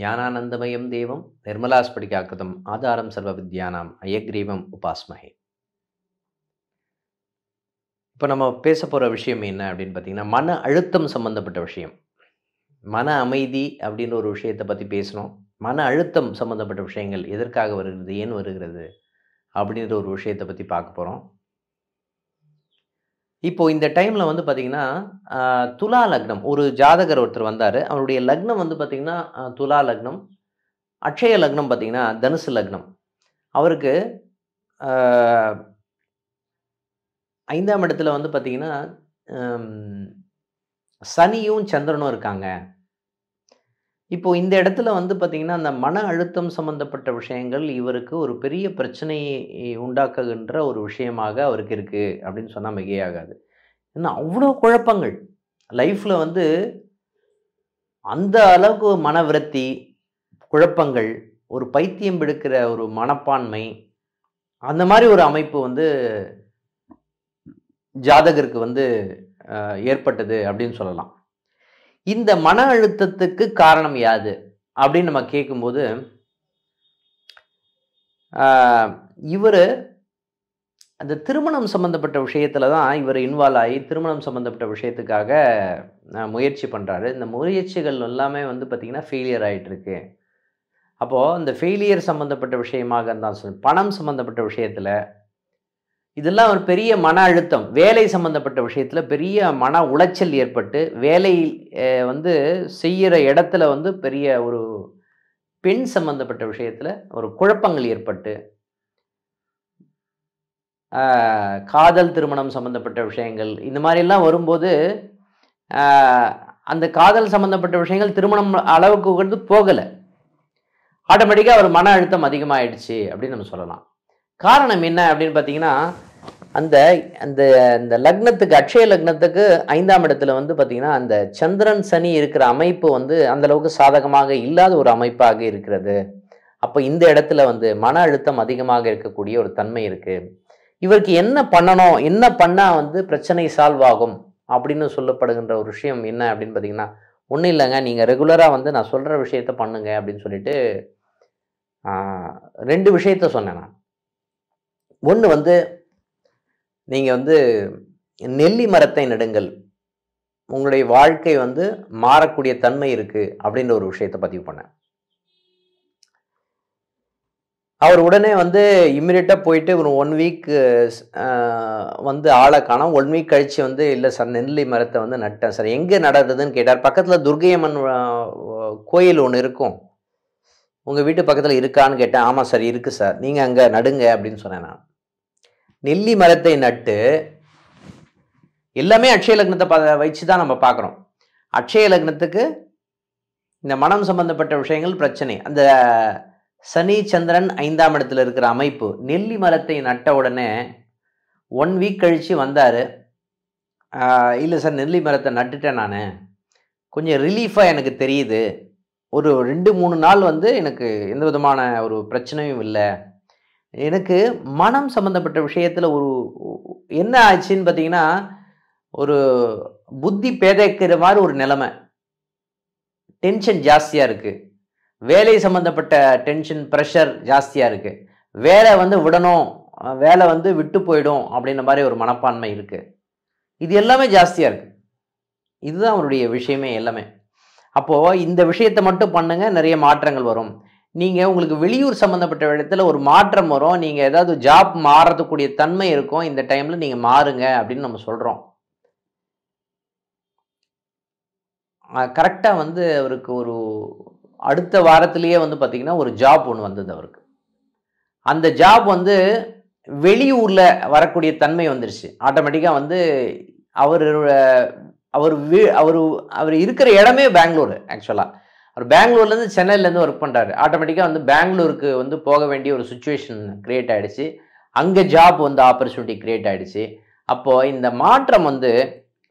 ஞானானந்தமயம் தேவம் நிர்மலாஸ்படிகாக்கிருதம் ஆதாரம் சர்வ வித்யானாம் அயக்ரீவம் உபாஸ்மகே இப்போ நம்ம பேச போகிற விஷயம் என்ன அப்படின்னு பார்த்தீங்கன்னா மன அழுத்தம் சம்மந்தப்பட்ட விஷயம் மன அமைதி அப்படின்ற ஒரு விஷயத்தை பற்றி பேசணும் மன அழுத்தம் சம்மந்தப்பட்ட விஷயங்கள் எதற்காக வருகிறது ஏன் வருகிறது அப்படின்ற ஒரு விஷயத்தை பற்றி பார்க்க போகிறோம் இப்போ இந்த டைம்ல வந்து பார்த்தீங்கன்னா துலா லக்னம் ஒரு ஜாதகர் ஒருத்தர் வந்தார் அவருடைய லக்னம் வந்து பார்த்திங்கன்னா துலா லக்னம் அக்ஷய லக்னம் பார்த்தீங்கன்னா தனுசு லக்னம் அவருக்கு ஐந்தாம் இடத்துல வந்து பார்த்தீங்கன்னா சனியும் சந்திரனும் இருக்காங்க இப்போ இந்த இடத்துல வந்து பார்த்திங்கன்னா அந்த மன அழுத்தம் சம்மந்தப்பட்ட விஷயங்கள் இவருக்கு ஒரு பெரிய பிரச்சனையை உண்டாக்குகின்ற ஒரு விஷயமாக அவருக்கு இருக்குது அப்படின்னு சொன்னால் மிகையாகாது ஏன்னா அவ்வளோ குழப்பங்கள் லைஃப்பில் வந்து அந்த அளவுக்கு மனவிரத்தி குழப்பங்கள் ஒரு பைத்தியம் எடுக்கிற ஒரு மனப்பான்மை அந்த மாதிரி ஒரு அமைப்பு வந்து ஜாதகருக்கு வந்து ஏற்பட்டது அப்படின்னு சொல்லலாம் இந்த மன அழுத்தத்துக்கு காரணம் யாது அப்படின்னு நம்ம கேட்கும்போது இவர் அந்த திருமணம் சம்மந்தப்பட்ட விஷயத்தில் தான் இவர் இன்வால்வ் ஆகி திருமணம் சம்மந்தப்பட்ட விஷயத்துக்காக முயற்சி பண்ணுறாரு இந்த முயற்சிகள் எல்லாமே வந்து பார்த்திங்கன்னா ஃபெயிலியர் ஆகிட்டுருக்கு அப்போது இந்த ஃபெயிலியர் சம்மந்தப்பட்ட விஷயமாக இருந்தால் பணம் சம்மந்தப்பட்ட விஷயத்தில் இதெல்லாம் ஒரு பெரிய மன அழுத்தம் வேலை சம்மந்தப்பட்ட விஷயத்தில் பெரிய மன உளைச்சல் ஏற்பட்டு வேலை வந்து செய்கிற இடத்துல வந்து பெரிய ஒரு பெண் சம்மந்தப்பட்ட விஷயத்தில் ஒரு குழப்பங்கள் ஏற்பட்டு காதல் திருமணம் சம்மந்தப்பட்ட விஷயங்கள் இந்த மாதிரிலாம் வரும்போது அந்த காதல் சம்மந்தப்பட்ட விஷயங்கள் திருமணம் அளவுக்கு உகந்து போகலை ஆட்டோமேட்டிக்காக ஒரு மன அழுத்தம் அதிகமாகிடுச்சு அப்படின்னு நம்ம சொல்லலாம் காரணம் என்ன அப்படின்னு பார்த்தீங்கன்னா அந்த அந்த இந்த லக்னத்துக்கு அக்ஷய லக்னத்துக்கு ஐந்தாம் இடத்துல வந்து பார்த்திங்கன்னா அந்த சந்திரன் சனி இருக்கிற அமைப்பு வந்து அந்தளவுக்கு சாதகமாக இல்லாத ஒரு அமைப்பாக இருக்கிறது அப்போ இந்த இடத்துல வந்து மன அழுத்தம் அதிகமாக இருக்கக்கூடிய ஒரு தன்மை இருக்குது இவருக்கு என்ன பண்ணணும் என்ன பண்ணால் வந்து பிரச்சனை சால்வ் ஆகும் அப்படின்னு சொல்லப்படுகின்ற ஒரு விஷயம் என்ன அப்படின்னு பார்த்தீங்கன்னா ஒன்றும் இல்லைங்க நீங்கள் ரெகுலராக வந்து நான் சொல்கிற விஷயத்த பண்ணுங்க அப்படின்னு சொல்லிட்டு ரெண்டு விஷயத்த சொன்னேன் நான் ஒன்று வந்து நீங்கள் வந்து நெல்லி மரத்தை நெடுங்கள் உங்களுடைய வாழ்க்கை வந்து மாறக்கூடிய தன்மை இருக்குது அப்படின்ற ஒரு விஷயத்தை பதிவு பண்ணேன் அவர் உடனே வந்து இம்மிடியட்டாக போயிட்டு ஒரு ஒன் வீக் வந்து ஆளை காணும் ஒன் வீக் கழித்து வந்து இல்லை சார் நெல்லி மரத்தை வந்து நட்டேன் சார் எங்கே நடந்ததுன்னு கேட்டார் பக்கத்தில் துர்கையம்மன் கோயில் ஒன்று இருக்கும் உங்கள் வீட்டு பக்கத்தில் இருக்கான்னு கேட்டேன் ஆமாம் சார் இருக்குது சார் நீங்கள் அங்கே நடுங்க அப்படின்னு சொன்னேன் நான் நெல்லி மரத்தை நட்டு எல்லாமே அக்ஷய லக்னத்தை பா வச்சு தான் நம்ம பார்க்குறோம் அக்ஷய லக்னத்துக்கு இந்த மனம் சம்பந்தப்பட்ட விஷயங்கள் பிரச்சனை அந்த சனி சந்திரன் ஐந்தாம் இடத்துல இருக்கிற அமைப்பு நெல்லி மரத்தை நட்ட உடனே ஒன் வீக் கழித்து வந்தார் இல்லை சார் நெல்லி மரத்தை நட்டுட்டேன் நான் கொஞ்சம் ரிலீஃபாக எனக்கு தெரியுது ஒரு ரெண்டு மூணு நாள் வந்து எனக்கு எந்த விதமான ஒரு பிரச்சனையும் இல்லை எனக்கு மனம் சம்மந்தப்பட்ட விஷயத்தில் ஒரு என்ன ஆச்சுன்னு பார்த்தீங்கன்னா ஒரு புத்தி பேதைக்கிற மாதிரி ஒரு நிலைமை டென்ஷன் ஜாஸ்தியாக இருக்குது வேலை சம்மந்தப்பட்ட டென்ஷன் ப்ரெஷர் ஜாஸ்தியாக இருக்குது வேலை வந்து விடணும் வேலை வந்து விட்டு போயிடும் அப்படின்ற மாதிரி ஒரு மனப்பான்மை இருக்குது இது எல்லாமே ஜாஸ்தியாக இருக்குது இதுதான் அவருடைய விஷயமே எல்லாமே அப்போது இந்த விஷயத்தை மட்டும் பண்ணுங்கள் நிறைய மாற்றங்கள் வரும் நீங்கள் உங்களுக்கு வெளியூர் சம்மந்தப்பட்ட இடத்துல ஒரு மாற்றம் வரும் நீங்கள் ஏதாவது ஜாப் மாறதுக்கூடிய தன்மை இருக்கும் இந்த டைமில் நீங்கள் மாறுங்க அப்படின்னு நம்ம சொல்கிறோம் கரெக்டாக வந்து அவருக்கு ஒரு அடுத்த வாரத்திலேயே வந்து பார்த்திங்கன்னா ஒரு ஜாப் ஒன்று வந்தது அவருக்கு அந்த ஜாப் வந்து வெளியூரில் வரக்கூடிய தன்மை வந்துருச்சு ஆட்டோமேட்டிக்காக வந்து அவர் அவர் அவர் அவர் இருக்கிற இடமே பெங்களூர் ஆக்சுவலாக அவர் பெங்களூர்லேருந்து சென்னையிலேருந்து ஒர்க் பண்ணுறாரு ஆட்டோமேட்டிக்காக வந்து பெங்களூருக்கு வந்து போக வேண்டிய ஒரு சுச்சுவேஷன் க்ரியேட் ஆகிடுச்சு அங்கே ஜாப் வந்து ஆப்பர்ச்சுனிட்டி க்ரியேட் ஆகிடுச்சு அப்போது இந்த மாற்றம் வந்து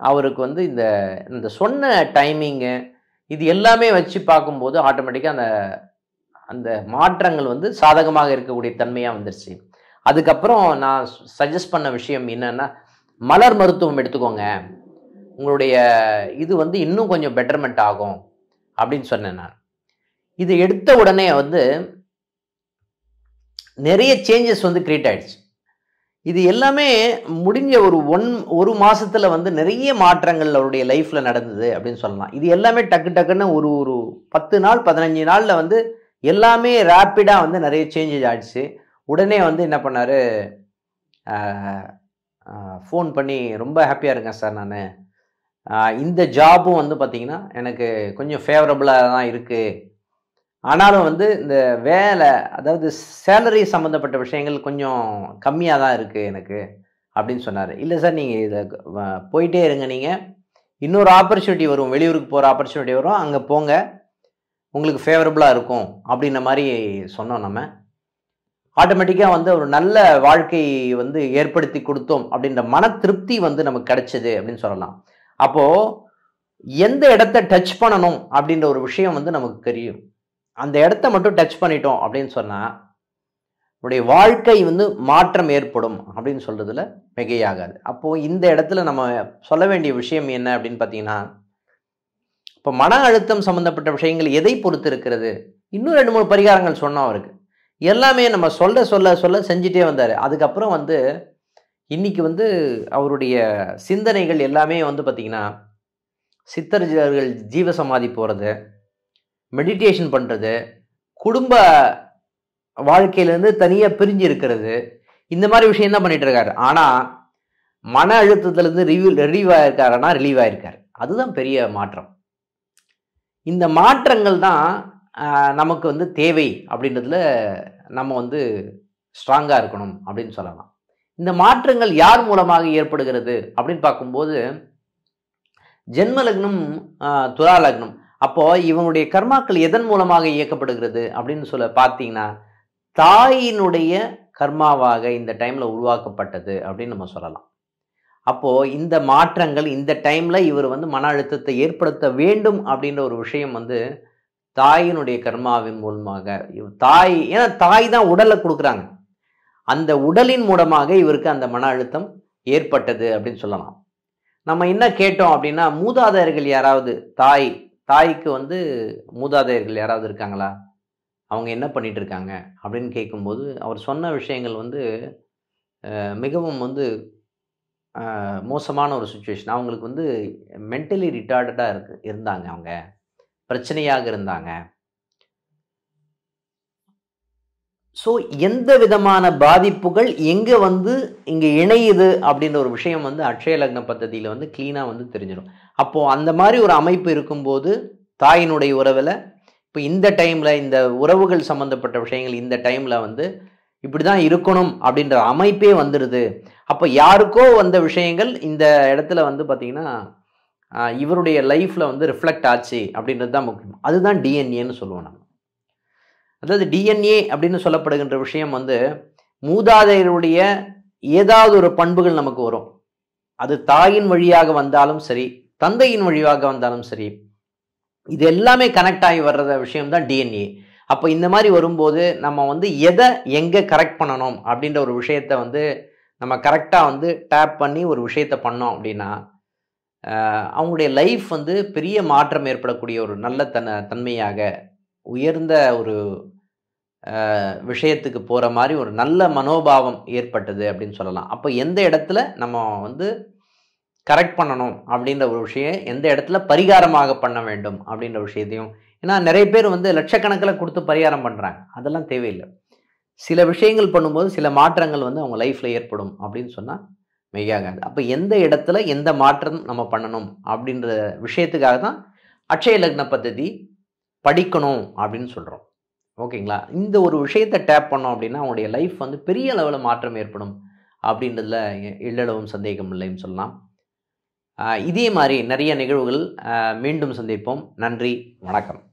அவருக்கு வந்து இந்த இந்த சொன்ன டைமிங்கு இது எல்லாமே வச்சு பார்க்கும்போது ஆட்டோமேட்டிக்காக அந்த அந்த மாற்றங்கள் வந்து சாதகமாக இருக்கக்கூடிய தன்மையாக வந்துருச்சு அதுக்கப்புறம் நான் சஜஸ்ட் பண்ண விஷயம் என்னென்னா மலர் மருத்துவம் எடுத்துக்கோங்க உங்களுடைய இது வந்து இன்னும் கொஞ்சம் பெட்டர்மெண்ட் ஆகும் அப்படின்னு சொன்னேன் நான் இது எடுத்த உடனே வந்து நிறைய சேஞ்சஸ் வந்து கிரியேட் ஆகிடுச்சு இது எல்லாமே முடிஞ்ச ஒரு ஒன் ஒரு மாதத்தில் வந்து நிறைய மாற்றங்கள் அவருடைய லைஃப்பில் நடந்தது அப்படின்னு சொல்லலாம் இது எல்லாமே டக்கு டக்குன்னு ஒரு ஒரு பத்து நாள் பதினஞ்சு நாளில் வந்து எல்லாமே ரேப்பிடாக வந்து நிறைய சேஞ்சஸ் ஆகிடுச்சு உடனே வந்து என்ன பண்ணார் ஃபோன் பண்ணி ரொம்ப ஹாப்பியாக இருக்கேன் சார் நான் இந்த ஜாபும் வந்து பார்த்திங்கன்னா எனக்கு கொஞ்சம் ஃபேவரபுளாக தான் இருக்குது ஆனாலும் வந்து இந்த வேலை அதாவது சேலரி சம்மந்தப்பட்ட விஷயங்கள் கொஞ்சம் கம்மியாக தான் இருக்குது எனக்கு அப்படின்னு சொன்னார் இல்லை சார் நீங்கள் இதை போயிட்டே இருங்க நீங்கள் இன்னொரு ஆப்பர்ச்சுனிட்டி வரும் வெளியூருக்கு போகிற ஆப்பர்ச்சுனிட்டி வரும் அங்கே போங்க உங்களுக்கு ஃபேவரபுளாக இருக்கும் அப்படின்ன மாதிரி சொன்னோம் நம்ம ஆட்டோமேட்டிக்காக வந்து ஒரு நல்ல வாழ்க்கை வந்து ஏற்படுத்தி கொடுத்தோம் அப்படின்ற மன திருப்தி வந்து நமக்கு கிடச்சிது அப்படின்னு சொல்லலாம் அப்போது எந்த இடத்த டச் பண்ணணும் அப்படின்ற ஒரு விஷயம் வந்து நமக்கு தெரியும் அந்த இடத்த மட்டும் டச் பண்ணிட்டோம் அப்படின்னு சொன்னால் நம்முடைய வாழ்க்கை வந்து மாற்றம் ஏற்படும் அப்படின்னு சொல்கிறதுல மிகையாகாது அப்போது இந்த இடத்துல நம்ம சொல்ல வேண்டிய விஷயம் என்ன அப்படின்னு பார்த்தீங்கன்னா இப்போ மன அழுத்தம் சம்மந்தப்பட்ட விஷயங்கள் எதை பொறுத்து இருக்கிறது இன்னும் ரெண்டு மூணு பரிகாரங்கள் சொன்னோம் அவருக்கு எல்லாமே நம்ம சொல்ல சொல்ல சொல்ல செஞ்சுட்டே வந்தார் அதுக்கப்புறம் வந்து இன்றைக்கி வந்து அவருடைய சிந்தனைகள் எல்லாமே வந்து பார்த்திங்கன்னா சித்தர்ஜர்கள் ஜீவசமாதி போகிறது மெடிடேஷன் பண்ணுறது குடும்ப வாழ்க்கையிலேருந்து தனியாக பிரிஞ்சு இருக்கிறது இந்த மாதிரி விஷயம் தான் பண்ணிகிட்டு இருக்காரு ஆனால் மன அழுத்தத்துலேருந்து ரிவ்யூ ரிலீவ் ஆகிருக்காருன்னா ரிலீவ் ஆகிருக்கார் அதுதான் பெரிய மாற்றம் இந்த மாற்றங்கள் தான் நமக்கு வந்து தேவை அப்படின்றதுல நம்ம வந்து ஸ்ட்ராங்காக இருக்கணும் அப்படின்னு சொல்லலாம் இந்த மாற்றங்கள் யார் மூலமாக ஏற்படுகிறது அப்படின்னு பார்க்கும்போது ஜென்ம லக்னம் துலா லக்னம் அப்போ இவனுடைய கர்மாக்கள் எதன் மூலமாக இயக்கப்படுகிறது அப்படின்னு சொல்ல பார்த்தீங்கன்னா தாயினுடைய கர்மாவாக இந்த டைம்ல உருவாக்கப்பட்டது அப்படின்னு நம்ம சொல்லலாம் அப்போ இந்த மாற்றங்கள் இந்த டைம்ல இவர் வந்து மன அழுத்தத்தை ஏற்படுத்த வேண்டும் அப்படின்ற ஒரு விஷயம் வந்து தாயினுடைய கர்மாவின் மூலமாக தாய் ஏன்னா தாய் தான் உடலை கொடுக்குறாங்க அந்த உடலின் மூலமாக இவருக்கு அந்த மன அழுத்தம் ஏற்பட்டது அப்படின்னு சொல்லலாம் நம்ம என்ன கேட்டோம் அப்படின்னா மூதாதையர்கள் யாராவது தாய் தாய்க்கு வந்து மூதாதையர்கள் யாராவது இருக்காங்களா அவங்க என்ன பண்ணிட்டு இருக்காங்க அப்படின்னு கேட்கும்போது அவர் சொன்ன விஷயங்கள் வந்து மிகவும் வந்து மோசமான ஒரு சுச்சுவேஷன் அவங்களுக்கு வந்து மென்டலி ரிட்டார்டடாக இருக்கு இருந்தாங்க அவங்க பிரச்சனையாக இருந்தாங்க ஸோ எந்த விதமான பாதிப்புகள் எங்கே வந்து இங்கே இணையுது அப்படின்ற ஒரு விஷயம் வந்து அக்ஷய லக்ன பத்ததியில் வந்து க்ளீனாக வந்து தெரிஞ்சிடும் அப்போது அந்த மாதிரி ஒரு அமைப்பு இருக்கும்போது தாயினுடைய உறவில் இப்போ இந்த டைமில் இந்த உறவுகள் சம்மந்தப்பட்ட விஷயங்கள் இந்த டைமில் வந்து இப்படி தான் இருக்கணும் அப்படின்ற அமைப்பே வந்துடுது அப்போ யாருக்கோ வந்த விஷயங்கள் இந்த இடத்துல வந்து பார்த்திங்கன்னா இவருடைய லைஃப்பில் வந்து ரிஃப்ளெக்ட் ஆச்சு அப்படின்றது தான் முக்கியம் அதுதான் டிஎன்ஏன்னு சொல்லுவோம் நம்ம அதாவது டிஎன்ஏ அப்படின்னு சொல்லப்படுகின்ற விஷயம் வந்து மூதாதையருடைய ஏதாவது ஒரு பண்புகள் நமக்கு வரும் அது தாயின் வழியாக வந்தாலும் சரி தந்தையின் வழியாக வந்தாலும் சரி இது எல்லாமே கனெக்ட் ஆகி வர்றத விஷயம் தான் டிஎன்ஏ அப்போ இந்த மாதிரி வரும்போது நம்ம வந்து எதை எங்கே கரெக்ட் பண்ணணும் அப்படின்ற ஒரு விஷயத்த வந்து நம்ம கரெக்டாக வந்து டேப் பண்ணி ஒரு விஷயத்த பண்ணோம் அப்படின்னா அவங்களுடைய லைஃப் வந்து பெரிய மாற்றம் ஏற்படக்கூடிய ஒரு நல்ல தன் தன்மையாக உயர்ந்த ஒரு விஷயத்துக்கு போகிற மாதிரி ஒரு நல்ல மனோபாவம் ஏற்பட்டது அப்படின்னு சொல்லலாம் அப்போ எந்த இடத்துல நம்ம வந்து கரெக்ட் பண்ணணும் அப்படின்ற ஒரு விஷயம் எந்த இடத்துல பரிகாரமாக பண்ண வேண்டும் அப்படின்ற விஷயத்தையும் ஏன்னா நிறைய பேர் வந்து லட்சக்கணக்கில் கொடுத்து பரிகாரம் பண்ணுறாங்க அதெல்லாம் தேவையில்லை சில விஷயங்கள் பண்ணும்போது சில மாற்றங்கள் வந்து அவங்க லைஃப்பில் ஏற்படும் அப்படின்னு சொன்னால் மெய்யாகாது அப்போ எந்த இடத்துல எந்த மாற்றம் நம்ம பண்ணணும் அப்படின்ற விஷயத்துக்காக தான் அக்ஷய லக்ன பத்ததி படிக்கணும் அப்படின்னு சொல்கிறோம் ஓகேங்களா இந்த ஒரு விஷயத்தை டேப் பண்ணோம் அப்படின்னா அவங்களுடைய லைஃப் வந்து பெரிய அளவில் மாற்றம் ஏற்படும் அப்படின்றதுல எள்ளளவும் சந்தேகம் இல்லைன்னு சொல்லலாம் இதே மாதிரி நிறைய நிகழ்வுகள் மீண்டும் சந்திப்போம் நன்றி வணக்கம்